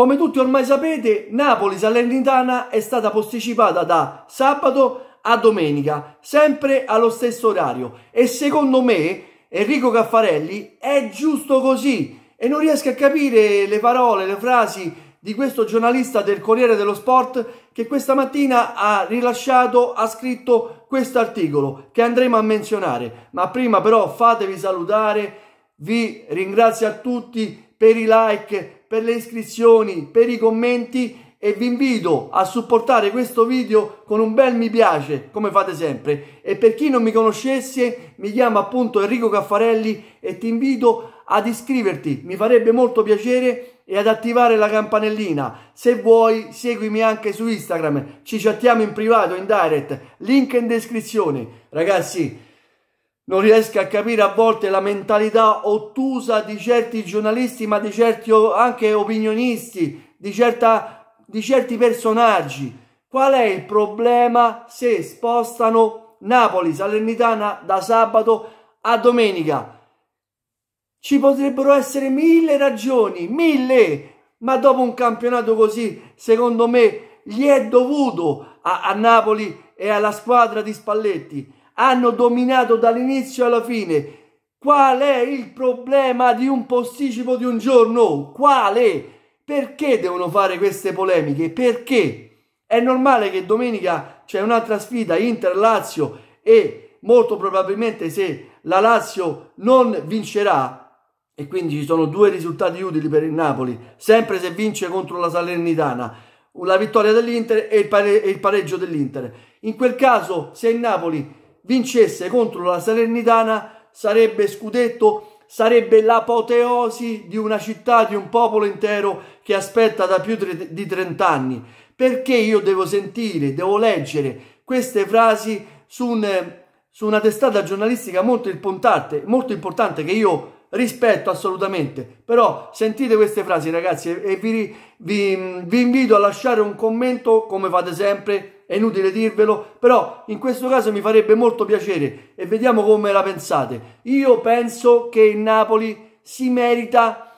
Come tutti ormai sapete, Napoli-Salernitana è stata posticipata da sabato a domenica, sempre allo stesso orario. E secondo me, Enrico Caffarelli, è giusto così. E non riesco a capire le parole, le frasi di questo giornalista del Corriere dello Sport che questa mattina ha rilasciato, ha scritto questo articolo che andremo a menzionare. Ma prima però fatevi salutare, vi ringrazio a tutti per i like, per le iscrizioni, per i commenti e vi invito a supportare questo video con un bel mi piace, come fate sempre. E per chi non mi conoscesse, mi chiamo appunto Enrico Caffarelli e ti invito ad iscriverti, mi farebbe molto piacere e ad attivare la campanellina. Se vuoi, seguimi anche su Instagram, ci chattiamo in privato, in direct, link in descrizione. Ragazzi, non riesco a capire a volte la mentalità ottusa di certi giornalisti, ma di certi anche opinionisti, di, certa, di certi personaggi. Qual è il problema se spostano Napoli, Salernitana da sabato a domenica? Ci potrebbero essere mille ragioni, mille, ma dopo un campionato così, secondo me, gli è dovuto a, a Napoli e alla squadra di Spalletti hanno dominato dall'inizio alla fine. Qual è il problema di un posticipo di un giorno? Quale? Perché devono fare queste polemiche? Perché? È normale che domenica c'è un'altra sfida Inter-Lazio e molto probabilmente se la Lazio non vincerà e quindi ci sono due risultati utili per il Napoli, sempre se vince contro la Salernitana, la vittoria dell'Inter e il, pare- e il pareggio dell'Inter. In quel caso, se il Napoli vincesse contro la Salernitana sarebbe scudetto, sarebbe l'apoteosi di una città, di un popolo intero che aspetta da più di 30 anni. Perché io devo sentire, devo leggere queste frasi su, un, su una testata giornalistica molto importante, molto importante che io rispetto assolutamente però sentite queste frasi ragazzi e vi, vi, vi invito a lasciare un commento come fate sempre è inutile dirvelo, però in questo caso mi farebbe molto piacere e vediamo come la pensate. Io penso che il Napoli si merita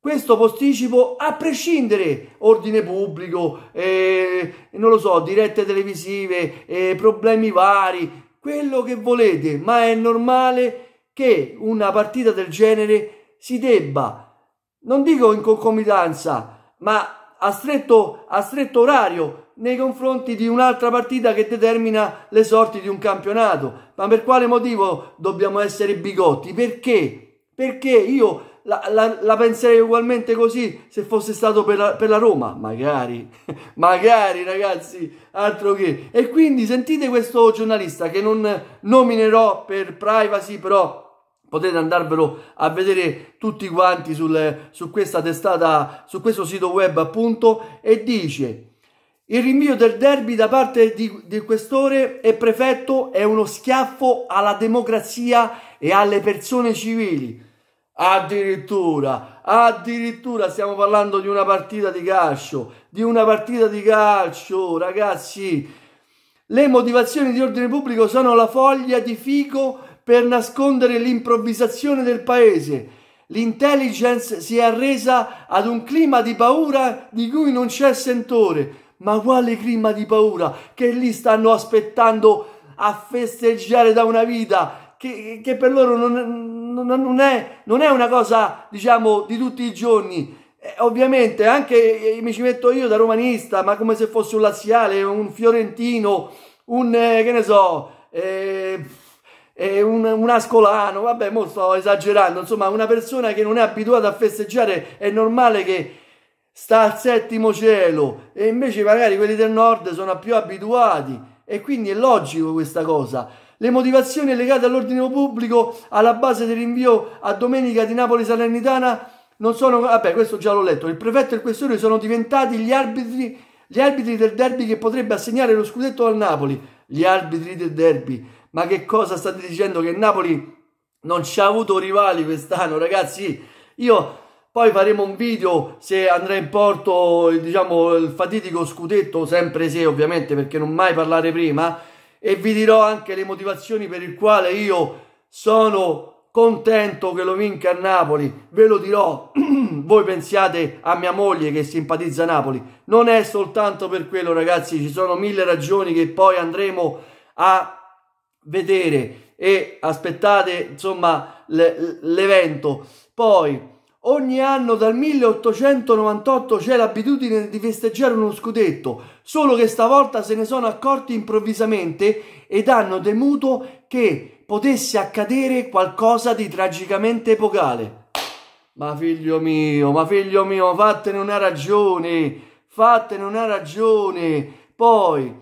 questo posticipo a prescindere ordine pubblico, eh, non lo so, dirette televisive, eh, problemi vari, quello che volete, ma è normale che una partita del genere si debba, non dico in concomitanza, ma a stretto, a stretto orario nei confronti di un'altra partita che determina le sorti di un campionato. Ma per quale motivo dobbiamo essere bigotti? Perché? Perché io la, la, la penserei ugualmente così se fosse stato per la, per la Roma. Magari, magari ragazzi, altro che. E quindi sentite questo giornalista che non nominerò per privacy, però potete andarvelo a vedere tutti quanti sul, su questa testata, su questo sito web appunto, e dice il rinvio del derby da parte di questore e prefetto è uno schiaffo alla democrazia e alle persone civili. Addirittura, addirittura stiamo parlando di una partita di calcio, di una partita di calcio, ragazzi. Le motivazioni di ordine pubblico sono la foglia di fico per nascondere l'improvvisazione del paese. L'intelligence si è arresa ad un clima di paura di cui non c'è sentore. Ma quale clima di paura che lì stanno aspettando a festeggiare da una vita che, che per loro non, non, non, è, non è una cosa, diciamo, di tutti i giorni eh, ovviamente anche eh, mi ci metto io da romanista, ma come se fosse un laziale, un fiorentino, un eh, che ne so, eh, eh, un, un, ascolano, vabbè, mo sto esagerando, insomma, una persona che non è abituata a festeggiare è normale che sta al settimo cielo e invece magari quelli del nord sono più abituati e quindi è logico questa cosa. Le motivazioni legate all'ordine pubblico alla base del rinvio a domenica di Napoli Salernitana non sono, vabbè, questo già l'ho letto. Il prefetto e il questore sono diventati gli arbitri, gli arbitri del derby che potrebbe assegnare lo scudetto al Napoli. Gli arbitri del derby ma che cosa state dicendo? Che Napoli non ci ha avuto rivali quest'anno, ragazzi. Io poi faremo un video se andrà in porto diciamo, il fatidico scudetto, sempre se ovviamente, perché non mai parlare prima, e vi dirò anche le motivazioni per il quale io sono contento che lo vinca a Napoli. Ve lo dirò, voi pensiate a mia moglie che simpatizza Napoli. Non è soltanto per quello, ragazzi, ci sono mille ragioni che poi andremo a vedere e aspettate insomma le, l'evento. Poi ogni anno dal 1898 c'è l'abitudine di festeggiare uno scudetto, solo che stavolta se ne sono accorti improvvisamente ed hanno temuto che potesse accadere qualcosa di tragicamente epocale. Ma figlio mio, ma figlio mio, fattene una ragione, fattene una ragione. Poi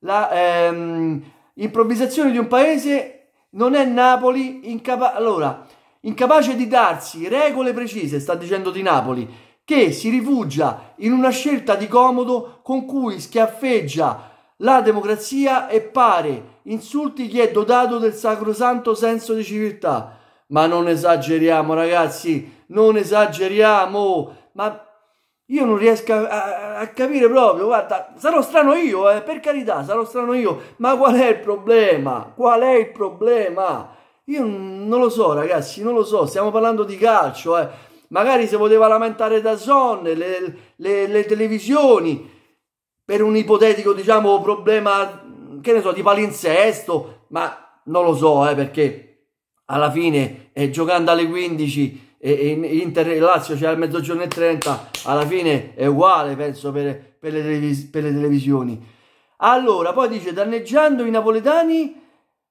la, ehm, Improvvisazione di un paese non è Napoli incapa- allora, incapace di darsi regole precise, sta dicendo di Napoli, che si rifugia in una scelta di comodo con cui schiaffeggia la democrazia e pare insulti chi è dotato del sacrosanto senso di civiltà. Ma non esageriamo, ragazzi, non esageriamo. Ma io non riesco a, a, a capire proprio, guarda, sarò strano io, eh, per carità, sarò strano io, ma qual è il problema? Qual è il problema? Io non lo so, ragazzi, non lo so, stiamo parlando di calcio, eh. Magari si poteva lamentare da Zon, le, le, le televisioni, per un ipotetico, diciamo, problema, che ne so, di palinsesto, ma non lo so, eh, perché alla fine, eh, giocando alle 15 in Inter e Lazio c'è cioè al mezzogiorno e 30 alla fine è uguale penso per, per, le per, le, televisioni allora poi dice danneggiando i napoletani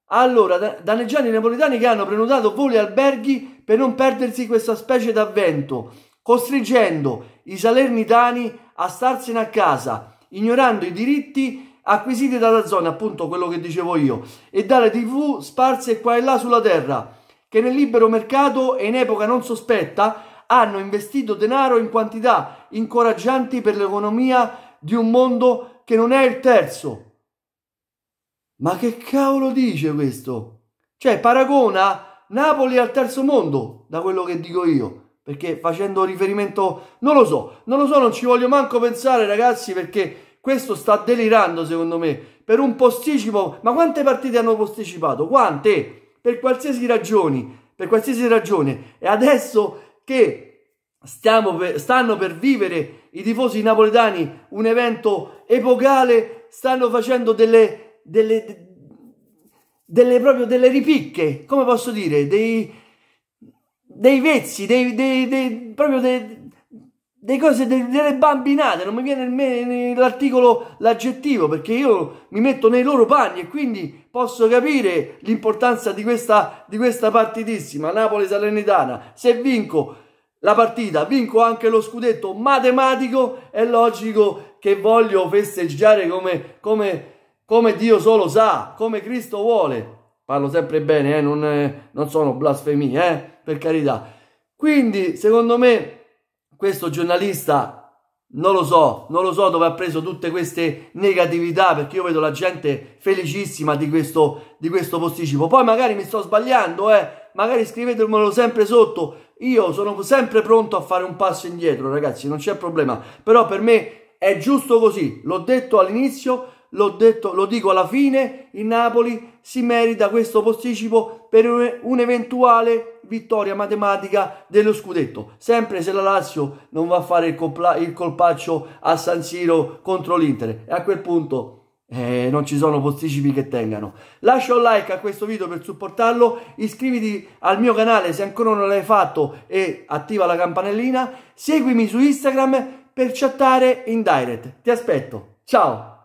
allora da danneggiando i napoletani che hanno prenotato voli e alberghi per non perdersi questa specie d'avvento costringendo i salernitani a starsene a casa ignorando i diritti acquisiti dalla zona appunto quello che dicevo io e dalle tv sparse qua e là sulla terra che nel libero mercato e in epoca non sospetta hanno investito denaro in quantità incoraggianti per l'economia di un mondo che non è il terzo. Ma che cavolo dice questo? Cioè, paragona Napoli al terzo mondo, da quello che dico io perché facendo riferimento non lo so, non lo so, non ci voglio manco pensare ragazzi perché questo sta delirando secondo me per un posticipo, ma quante partite hanno posticipato? Quante? per qualsiasi ragione, per qualsiasi ragione. E adesso che per, stanno per vivere i tifosi napoletani un evento epocale, stanno facendo delle, delle, delle, proprio delle ripicche, come posso dire, dei, dei vezzi, dei, dei, dei proprio dei, delle cose, delle bambinate, non mi viene l'articolo, l'aggettivo, perché io mi metto nei loro panni e quindi posso capire l'importanza di questa, di questa partitissima Napoli-Salernitana. Se vinco la partita, vinco anche lo scudetto matematico, è logico che voglio festeggiare come, come, come Dio solo sa, come Cristo vuole. Parlo sempre bene, eh? non, non sono blasfemie, eh? per carità. Quindi, secondo me questo giornalista non lo so, non lo so dove ha preso tutte queste negatività perché io vedo la gente felicissima di questo, di questo posticipo. Poi magari mi sto sbagliando, eh, magari scrivetemelo sempre sotto. Io sono sempre pronto a fare un passo indietro, ragazzi, non c'è problema. Però per me è giusto così, l'ho detto all'inizio l'ho detto, lo dico alla fine, il Napoli si merita questo posticipo per un'eventuale vittoria matematica dello scudetto, sempre se la Lazio non va a fare il, colpa, il colpaccio a San Siro contro l'Inter e a quel punto eh, non ci sono posticipi che tengano. Lascia un like a questo video per supportarlo, iscriviti al mio canale se ancora non l'hai fatto e attiva la campanellina, seguimi su Instagram per chattare in direct. Ti aspetto. Ciao!